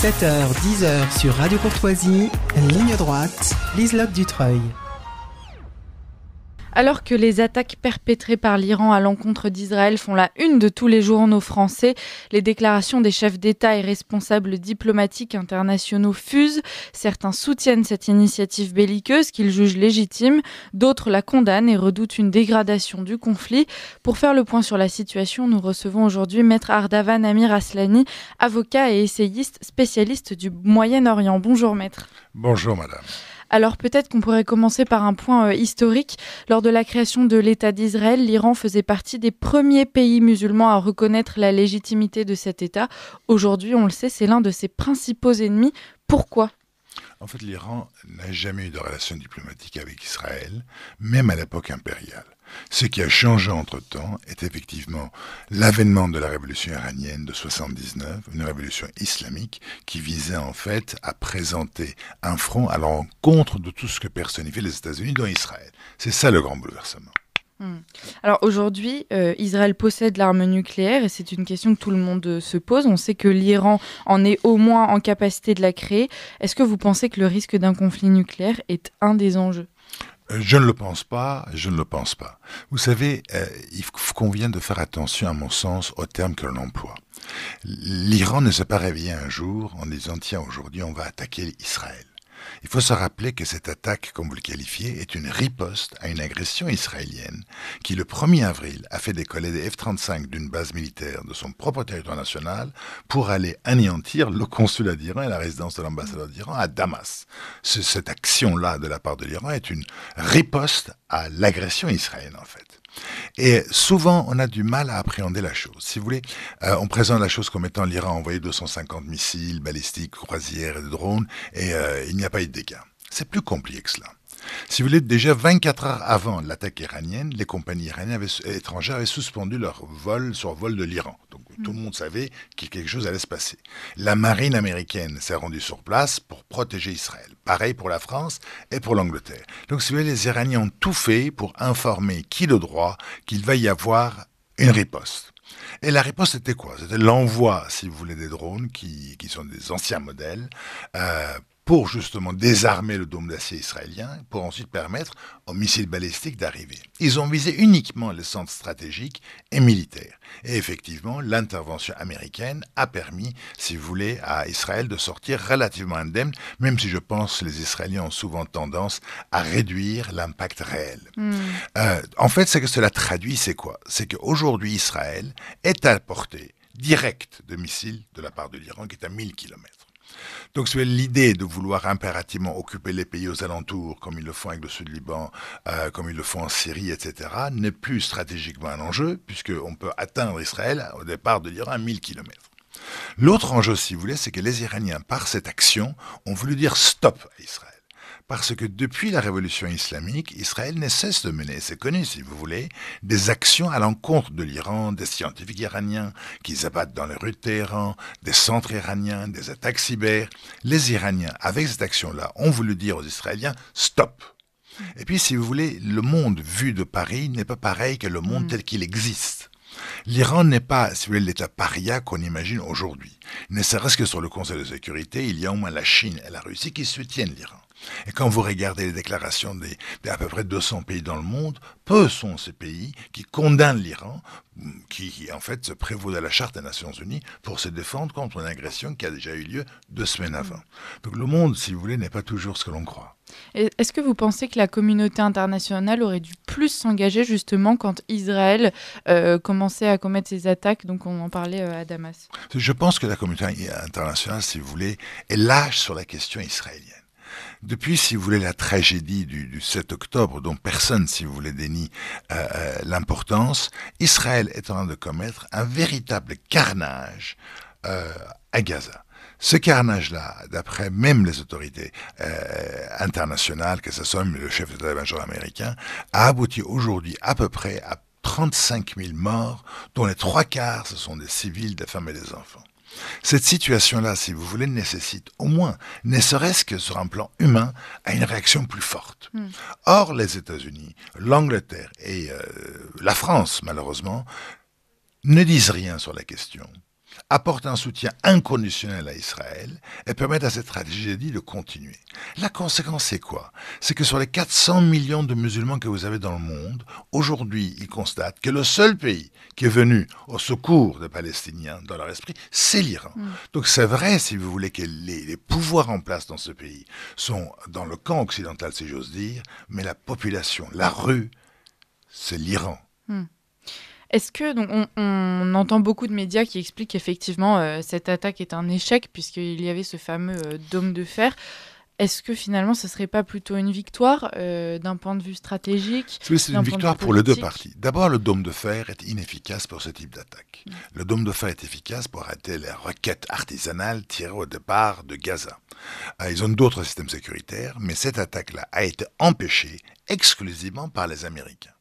7h, 10h sur Radio Courtoisie, ligne droite, Lise du Dutreuil. Alors que les attaques perpétrées par l'Iran à l'encontre d'Israël font la une de tous les journaux français, les déclarations des chefs d'État et responsables diplomatiques internationaux fusent. Certains soutiennent cette initiative belliqueuse qu'ils jugent légitime, d'autres la condamnent et redoutent une dégradation du conflit. Pour faire le point sur la situation, nous recevons aujourd'hui Maître Ardavan Amir Aslani, avocat et essayiste spécialiste du Moyen-Orient. Bonjour Maître. Bonjour Madame. Alors peut-être qu'on pourrait commencer par un point euh, historique. Lors de la création de l'État d'Israël, l'Iran faisait partie des premiers pays musulmans à reconnaître la légitimité de cet État. Aujourd'hui, on le sait, c'est l'un de ses principaux ennemis. Pourquoi en fait, l'Iran n'a jamais eu de relations diplomatiques avec Israël, même à l'époque impériale. Ce qui a changé entre-temps est effectivement l'avènement de la révolution iranienne de 79, une révolution islamique qui visait en fait à présenter un front à l'encontre de tout ce que personnifiaient les États-Unis dans Israël. C'est ça le grand bouleversement. Hmm. Alors aujourd'hui, euh, Israël possède l'arme nucléaire et c'est une question que tout le monde euh, se pose. On sait que l'Iran en est au moins en capacité de la créer. Est-ce que vous pensez que le risque d'un conflit nucléaire est un des enjeux je ne le pense pas, je ne le pense pas. Vous savez, euh, il convient de faire attention, à mon sens, aux termes que l'on emploie. L'Iran ne s'est pas réveillé un jour en disant, tiens, aujourd'hui, on va attaquer Israël. Il faut se rappeler que cette attaque, comme vous le qualifiez, est une riposte à une agression israélienne qui, le 1er avril, a fait décoller des F-35 d'une base militaire de son propre territoire national pour aller anéantir le consulat d'Iran et la résidence de l'ambassadeur d'Iran à Damas. Cette action-là de la part de l'Iran est une riposte à l'agression israélienne, en fait. Et souvent, on a du mal à appréhender la chose. Si vous voulez, euh, on présente la chose comme étant l'Iran a envoyé 250 missiles balistiques, croisières et drones, et euh, il n'y a pas eu de dégâts. C'est plus compliqué que cela. Si vous voulez, déjà 24 heures avant l'attaque iranienne, les compagnies iraniennes étrangères avaient suspendu leur vol sur vol de l'Iran. Donc hmm. tout le monde savait que quelque chose allait se passer. La marine américaine s'est rendue sur place pour protéger Israël. Pareil pour la France et pour l'Angleterre. Donc si vous voulez, les Iraniens ont tout fait pour informer qui le droit qu'il va y avoir une riposte. Et la réponse était quoi C'était l'envoi, si vous voulez, des drones, qui, sont des anciens modèles, euh, pour justement désarmer le dôme d'acier israélien, pour ensuite permettre aux missiles balistiques d'arriver. Ils ont visé uniquement les centres stratégiques et militaires. Et effectivement, l'intervention américaine a permis, si vous voulez, à Israël de sortir relativement indemne, même si je pense que les Israéliens ont souvent tendance à réduire l'impact réel. Hmm. Euh, en fait, ce que cela traduit, c'est quoi C'est qu'aujourd'hui, Israël est à portée directe de missiles de la part de l'Iran, qui est à 1000 kilomètres. Donc l'idée de vouloir impérativement occuper les pays aux alentours, comme ils le font avec le Sud-Liban, euh, comme ils le font en Syrie, etc., n'est plus stratégiquement un enjeu, puisqu'on peut atteindre Israël au départ de l'Iran à 1000 km. L'autre enjeu, si vous voulez, c'est que les Iraniens, par cette action, ont voulu dire stop à Israël. Parce que depuis la révolution islamique, Israël ne cesse de mener, c'est connu si vous voulez, des actions à l'encontre de l'Iran, des scientifiques iraniens qui abattent dans les rues de Téhéran, des centres iraniens, des attaques cyber. Les Iraniens, avec cette action-là, ont voulu dire aux Israéliens, stop, et puis, si vous voulez, le monde vu de Paris n'est pas pareil que le monde mm. tel qu'il existe. L'Iran n'est pas, si vous l'État paria qu'on imagine aujourd'hui. Ne serait-ce que sur le Conseil de sécurité, il y a au moins la Chine et la Russie qui soutiennent l'Iran. Et quand vous regardez les déclarations des, à peu près 200 pays dans le monde, peu sont ces pays qui condamnent l'Iran, qui, en fait se prévaut de la Charte des Nations Unies pour se défendre contre une agression qui a déjà eu lieu deux semaines mm. avant. Donc le monde, si vous voulez, n'est pas toujours ce que l'on croit. Est-ce que vous pensez que la communauté internationale aurait dû plus s'engager justement quand Israël euh, commençait à commettre ses attaques, donc on en parlait euh, à Damas Je pense que la communauté internationale, si vous voulez, est lâche sur la question israélienne. Depuis, si vous voulez, la tragédie du, 7 octobre, dont personne, si vous voulez, dénie euh, euh, l'importance, Israël est en train de commettre un véritable carnage euh, à Gaza. Ce carnage-là, d'après même les autorités internationales, que ce soit le chef d'état-major américain, a abouti aujourd'hui à peu près à 35 000 morts, dont les trois quarts ce sont des civils, des femmes et des enfants. Cette situation-là, si vous voulez, nécessite au moins, ne serait-ce que sur un plan humain, à une réaction plus forte. Hmm. Or, les États-Unis, l'Angleterre et euh, la France, malheureusement, ne disent rien sur la question. Apporte un soutien inconditionnel à Israël et permettent à cette tragédie de continuer. La conséquence, c'est quoi C'est que sur les 400 millions de musulmans que vous avez dans le monde, aujourd'hui, ils constatent que le seul pays qui est venu au secours des Palestiniens dans leur esprit, c'est l'Iran. Mm. Donc c'est vrai, si vous voulez, que les, pouvoirs en place dans ce pays sont dans le camp occidental, si j'ose dire, mais la population, la rue, c'est l'Iran. Mm. Est-ce que donc on, entend beaucoup de médias qui expliquent effectivement euh, cette attaque est un échec puisqu'il y avait ce fameux euh, dôme de fer. Est-ce que finalement, ce serait pas plutôt une victoire euh, d'un point de vue stratégique C'est une victoire pour les deux parties. D'abord, le dôme de fer est inefficace pour ce type d'attaque. Mm. Le dôme de fer est efficace pour arrêter les requêtes artisanales tirées au départ de Gaza. ils ont d'autres systèmes sécuritaires, mais cette attaque-là a été empêchée exclusivement par les Américains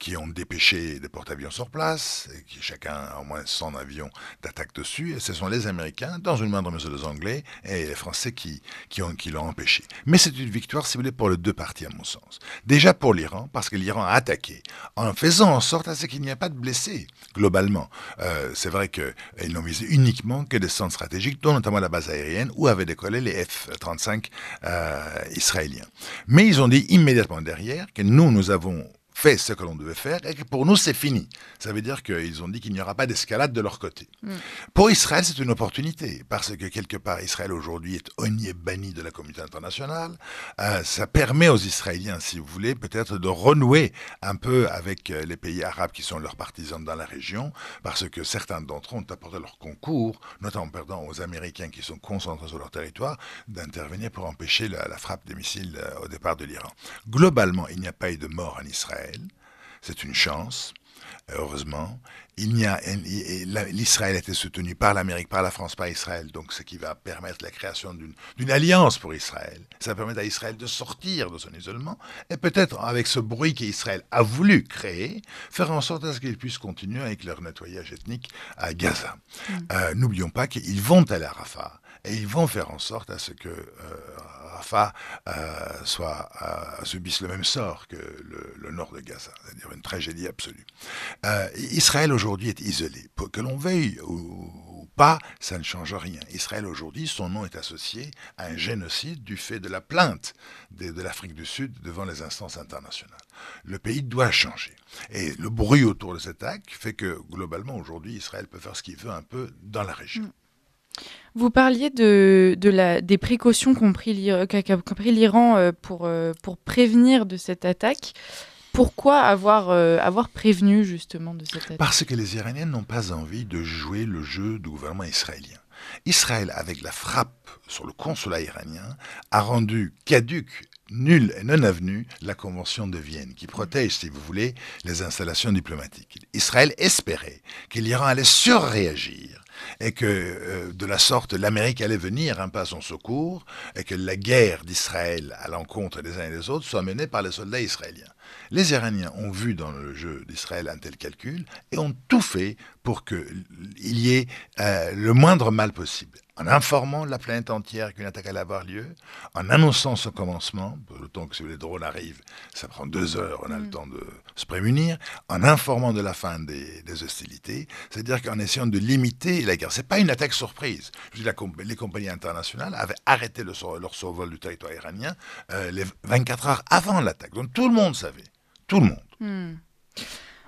qui ont dépêché des porte-avions sur place, et qui chacun a au moins 100 avions d'attaque dessus, et ce sont les Américains, dans une moindre mesure les Anglais, et les Français qui, qui, ont, qui l'ont empêché. Mais c'est une victoire, si vous voulez, pour les deux parties, à mon sens. Déjà pour l'Iran, parce que l'Iran a attaqué, en faisant en sorte à ce qu'il n'y ait pas de blessés, globalement. Euh, c'est vrai qu'ils n'ont visé uniquement que des centres stratégiques, dont notamment la base aérienne, où avaient décollé les F-35 euh, israéliens. Mais ils ont dit immédiatement derrière que nous, nous avons fait ce que l'on devait faire et que pour nous c'est fini. Ça veut dire qu'ils ont dit qu'il n'y aura pas d'escalade de leur côté. Mm. Pour Israël, c'est une opportunité parce que quelque part Israël aujourd'hui est honni et banni de la communauté internationale. Euh, ça permet aux Israéliens, si vous voulez, peut-être de renouer un peu avec euh, les pays arabes qui sont leurs partisans dans la région parce que certains d'entre eux ont apporté leur concours, notamment en perdant aux Américains qui sont concentrés sur leur territoire, d'intervenir pour empêcher la frappe des missiles euh, au départ de l'Iran. Globalement, il n'y a pas eu de mort en Israël. C'est une chance, heureusement. Il a, l'Israël était soutenu par l'Amérique, par la France, par Israël, donc ce qui va permettre la création d'une alliance pour Israël. Ça permet à Israël de sortir de son isolement et peut-être, avec ce bruit qu'Israël a voulu créer, faire en sorte à ce qu'ils puissent continuer avec leur nettoyage ethnique à Gaza. Mm. Euh, n'oublions pas qu'ils vont aller à Rafah et ils vont faire en sorte à ce que euh, Rafah euh, soit, euh, subisse le même sort que le, nord de Gaza, c'est-à-dire une tragédie absolue. Israël aujourd'hui est isolé. Que l'on veille ou, pas, ça ne change rien. Israël aujourd'hui, son nom est associé à un génocide du fait de la plainte de, de l'Afrique du Sud devant les instances internationales. Le pays doit changer. Et le bruit autour de cet acte fait que globalement aujourd'hui, Israël peut faire ce qu'il veut un peu dans la région. Mm. Vous parliez de, la, des précautions qu'a pris, l'Iran euh, pour, euh, pour prévenir de cette attaque. Pourquoi avoir, euh, avoir prévenu justement de cette attaque Parce que les Iraniens n'ont pas envie de jouer le jeu du gouvernement israélien. Israël, avec la frappe sur le consulat iranien, a rendu caduque nul et non avenue la Convention de Vienne, qui protège, si vous voulez, les installations diplomatiques. Israël espérait que l'Iran allait surréagir et que euh, de la sorte l'Amérique allait venir un hein, à son secours et que la guerre d'Israël à l'encontre des uns et des autres soit menée par les soldats israéliens. Les Iraniens ont vu dans le jeu d'Israël un tel calcul et ont tout fait pour qu'il y ait euh, le moindre mal possible en informant la planète entière qu'une attaque allait avoir lieu, en annonçant son commencement, le temps que les drones arrivent, ça prend deux heures, on a le mm. temps de se prémunir, en informant de la fin des, hostilités, c'est-à-dire qu'en essayant de limiter la guerre. Ce n'est pas une attaque surprise. les compagnies internationales avaient arrêté leur survol du territoire iranien euh, les 24 heures avant l'attaque. Donc tout le monde savait, tout le monde. Mm.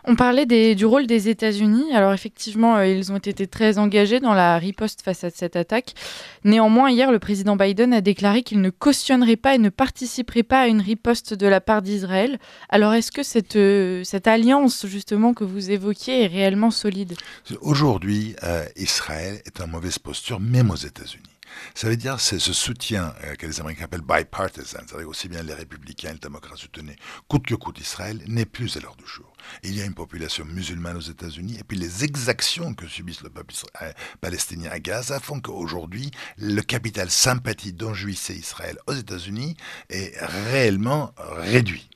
On parlait des, du rôle des États-Unis. Alors effectivement, euh, ils ont été très engagés dans la riposte face à cette attaque. Néanmoins, hier, le président Biden a déclaré qu'il ne cautionnerait pas et ne participerait pas à une riposte de la part d'Israël. Alors est-ce que cette, euh, alliance justement que vous évoquiez est réellement solide Aujourd'hui, euh, Israël est en mauvaise posture, même aux États-Unis. Ça veut dire c'est ce soutien euh, que les Américains appellent bipartisan, c'est-à-dire aussi bien les républicains et les démocrates soutenaient coûte que coûte Israël, n'est plus à l'heure du jour. Il y a une population musulmane aux États-Unis, et puis les exactions que subissent le peuple euh, palestinien à Gaza font qu'aujourd'hui, le capital sympathie dont jouissait Israël aux États-Unis est réellement réduit.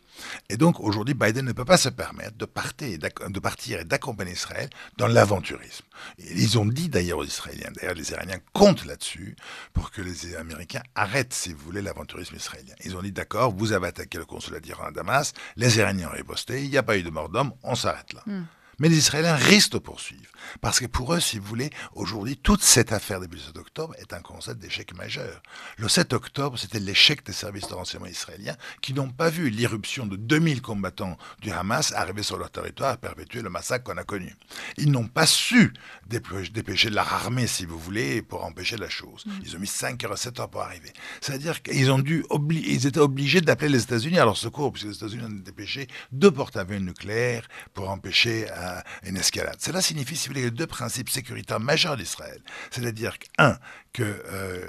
Et donc aujourd'hui, Biden ne peut pas se permettre de partir, et d'accompagner Israël dans l'aventurisme. Ils ont dit d'ailleurs aux Israéliens, d'ailleurs les Iraniens comptent là-dessus pour que les Américains arrêtent, si vous voulez, l'aventurisme israélien. Ils ont dit d'accord, vous avez attaqué le consulat d'Iran à Damas, les Iraniens ont riposté, il n'y a pas eu de mort d'homme, on s'arrête là. Hmm. Mais les Israéliens risquent de poursuivre. Parce que pour eux, si vous voulez, aujourd'hui, toute cette affaire début 7 octobre est un concept d'échec majeur. Le 7 octobre, c'était l'échec des services de renseignement israéliens qui n'ont pas vu l'irruption de 2000 combattants du Hamas arriver sur leur territoire et perpétuer le massacre qu'on a connu. Ils n'ont pas su dépêcher leur armée, si vous voulez, pour empêcher la chose. Mm. Ils ont mis 5 heures 7 heures pour arriver. C'est-à-dire qu'ils ont dû étaient obligés d'appeler les États-Unis à leur secours, puisque les États-Unis ont dépêché deux porte-avions nucléaires pour empêcher euh, euh, une escalade. Cela signifie, si vous voulez, les deux principes sécuritaires majeurs d'Israël. C'est-à-dire, un, que euh,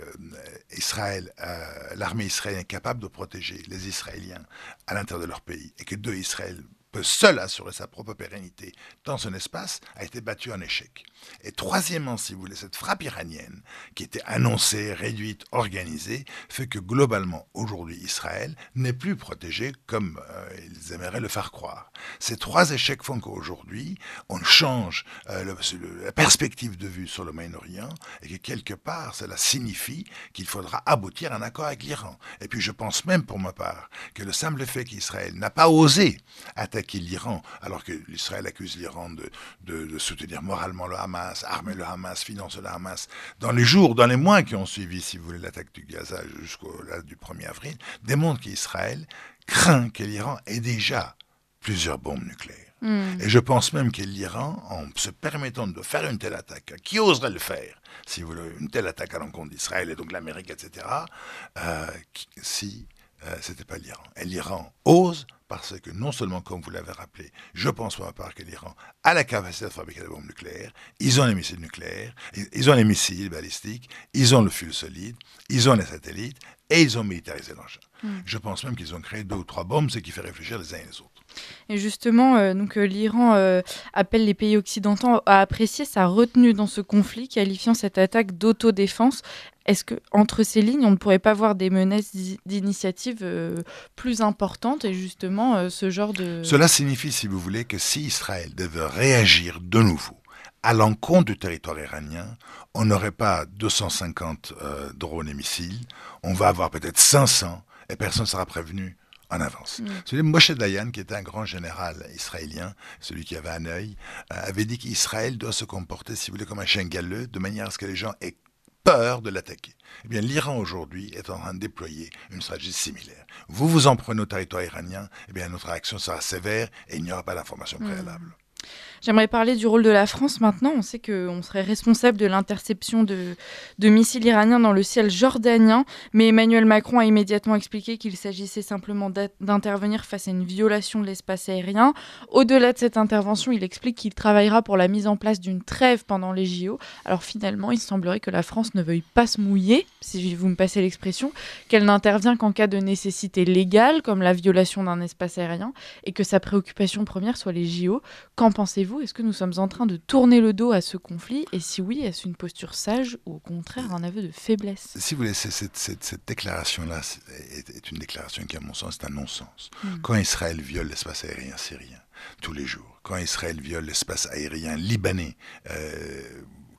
Israël, euh, l'armée israélienne est capable de protéger les Israéliens à l'intérieur de leur pays, et que deux, Israël peut seul assurer sa propre pérennité dans son espace, a été battu en échec. Et troisièmement, si vous voulez, cette frappe iranienne, qui était annoncée, réduite, organisée, fait que globalement, aujourd'hui, Israël n'est plus protégé comme euh, ils aimeraient le faire croire. Ces trois échecs font qu'aujourd'hui, on change euh, la perspective de vue sur le Moyen-Orient et que quelque part, cela signifie qu'il faudra aboutir à un accord avec l'Iran. Et puis, je pense même pour ma part que le simple fait qu'Israël n'a pas osé l'Iran, alors que l'Israël accuse l'Iran de, de, soutenir moralement le Hamas, armer le Hamas, financer le Hamas, dans les jours, dans les mois qui ont suivi, si vous voulez, l'attaque du Gaza jusqu'au du 1er avril, démontre qu'Israël craint que l'Iran ait déjà plusieurs bombes nucléaires. Hmm. Et je pense même que l'Iran, en se permettant de faire une telle attaque, qui oserait le faire, si vous voulez, une telle attaque à l'encontre d'Israël et donc l'Amérique, etc., euh, si ce euh, c'était pas l'Iran. Et l'Iran ose parce que non seulement, comme vous l'avez rappelé, je pense pour ma part que l'Iran a la capacité de fabriquer des bombes nucléaires, ils ont les missiles nucléaires, ils ont les missiles balistiques, ils ont le fuel solide, ils ont les satellites, et ils ont militarisé l'engin. Hmm. Je pense même qu'ils ont créé deux ou trois bombes, ce qui fait réfléchir les uns et les autres. Et justement, euh, donc euh, l'Iran euh, appelle les pays occidentaux à apprécier sa retenue dans ce conflit, qualifiant cette attaque d'autodéfense. Est-ce que entre ces lignes, on ne pourrait pas voir des menaces d'initiatives plus importantes et justement ce genre de Cela signifie, si vous voulez, que si Israël devait réagir de nouveau à l'encontre du territoire iranien, on n'aurait pas 250 drones et missiles, on va avoir peut-être 500 et personne ne sera prévenu en avance. Celui mm. de Moshe Dayan, qui était un grand général israélien, celui qui avait un œil, euh, avait dit qu'Israël doit se comporter, si vous voulez, comme un chien galeux, de manière à ce que les gens aient peur de l'attaquer. Eh bien, l'Iran aujourd'hui est en train de déployer une stratégie similaire. Vous vous en prenez au territoire iranien, eh bien, notre réaction sera sévère et il n'y aura pas d'information mm. préalable. J'aimerais parler du rôle de la France maintenant. On sait qu'on serait responsable de l'interception de, missiles iraniens dans le ciel jordanien, mais Emmanuel Macron a immédiatement expliqué qu'il s'agissait simplement d'intervenir face à une violation de l'espace aérien. Au-delà de cette intervention, il explique qu'il travaillera pour la mise en place d'une trêve pendant les JO. Alors finalement, il semblerait que la France ne veuille pas se mouiller, si vous me passez l'expression, qu'elle n'intervient qu'en cas de nécessité légale, comme la violation d'un espace aérien, et que sa préoccupation première soit les JO. Qu'en pensez-vous vous, est-ce que nous sommes en train de tourner le dos à ce conflit Et si oui, est-ce une posture sage ou au contraire un aveu de faiblesse Si vous voulez, cette, déclaration-là est, une déclaration qui, à mon sens, est un non-sens. Hmm. Quand Israël viole l'espace aérien syrien tous les jours, quand Israël viole l'espace aérien libanais, euh,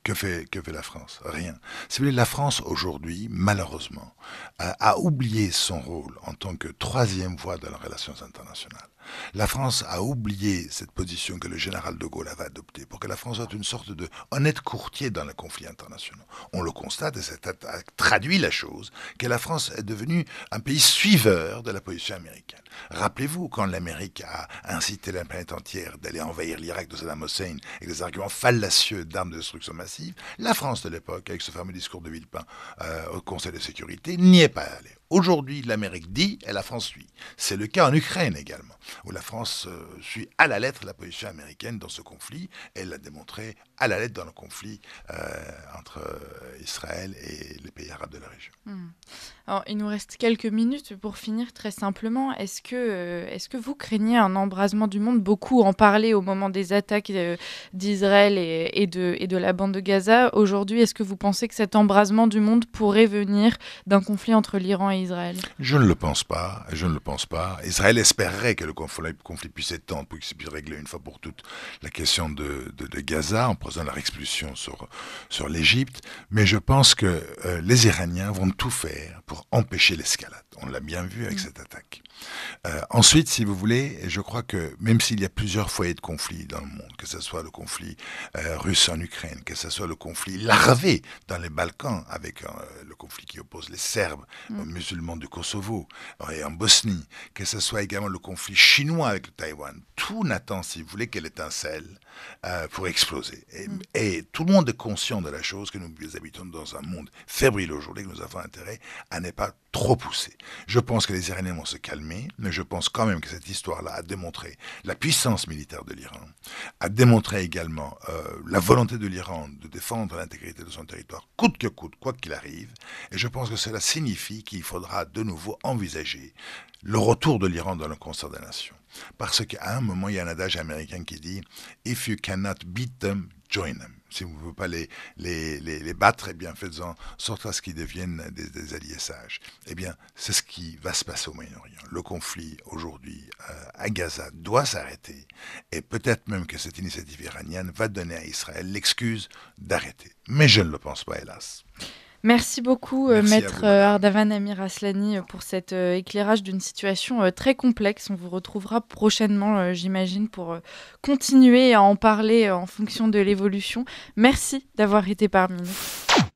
que fait, que fait la France Rien. Si vous voulez, la France aujourd'hui, malheureusement, a, a oublié son rôle en tant que troisième voie dans les relations internationales. La France a oublié cette position que le général de Gaulle avait adoptée pour que la France soit une sorte de honnête courtier dans le conflit international. On le constate et cette attaque traduit la chose que la France est devenue un pays suiveur de la position américaine. Rappelez-vous quand l'Amérique a incité la planète entière d'aller envahir l'Irak de Saddam Hussein avec des arguments fallacieux d'armes de destruction massive, la France de l'époque, avec ce fameux discours de Villepin euh, au Conseil de sécurité, n'y est pas allée. Aujourd'hui, l'Amérique dit et la France suit. C'est le cas en Ukraine également, où la France euh, suit à la lettre la position américaine dans ce conflit. Elle l'a démontré à la lettre dans le conflit euh, entre euh, Israël et les pays arabes de la région. Hmm. il nous reste quelques minutes pour finir très simplement. Est-ce que, est que vous craignez un embrasement du monde Beaucoup en parlaient au moment des attaques d'Israël et, de, et de la bande de Gaza. Aujourd'hui, est-ce que vous pensez que cet embrasement du monde pourrait venir d'un conflit entre l'Iran et Israël Je ne le pense pas. Je ne le pense pas. Israël espérerait que le conflit, puisse s'étendre, pour qu'il puisse régler une fois pour toutes la question de, Gaza en posant leur expulsion sur, sur l'Égypte. Mais je pense que euh, les Iraniens vont tout faire pour empêcher l'escalade. On l'a bien vu avec mm. cette attaque. Euh, ensuite, si vous voulez, je crois que même s'il y a plusieurs foyers de conflit dans le monde, que ce soit le conflit euh, russe en Ukraine, que ce soit le conflit larvé dans les Balkans avec le conflit qui oppose les Serbes aux mm monde du Kosovo et en Bosnie, que ce soit également le conflit chinois avec le Taïwan, tout n'attend, si vous voulez, quelle étincelle euh, pour exploser. Mm. Et, tout le monde est conscient de la chose que nous habitons dans un monde fébrile aujourd'hui, que nous avons intérêt à ne pas trop pousser. Je pense que les Iraniens vont se calmer, mais je pense quand même que cette histoire-là a démontré la puissance militaire de l'Iran, a démontré également euh, la volonté de l'Iran de défendre l'intégrité de son territoire, coûte que coûte, quoi qu'il arrive. Et je pense que cela signifie qu'il faut faudra de nouveau envisager le retour de l'Iran dans le concert des nations. Parce qu'à un moment, il y a un adage américain qui dit If you cannot beat them, join them. Si vous ne pouvez pas les, les, les, battre, eh bien, faites-en sorte à ce qu'ils deviennent des, alliés sages. Eh bien, c'est ce qui va se passer au Moyen-Orient. Le conflit aujourd'hui euh, à Gaza doit s'arrêter et peut-être même que cette initiative iranienne va donner à Israël l'excuse d'arrêter. Mais je ne le pense pas, hélas. Merci beaucoup, euh, Maître euh, Ardavan Amir Aslani, euh, pour cet éclairage d'une situation très complexe. On vous retrouvera prochainement, j'imagine, pour continuer à en parler en fonction de l'évolution. Merci d'avoir été parmi nous.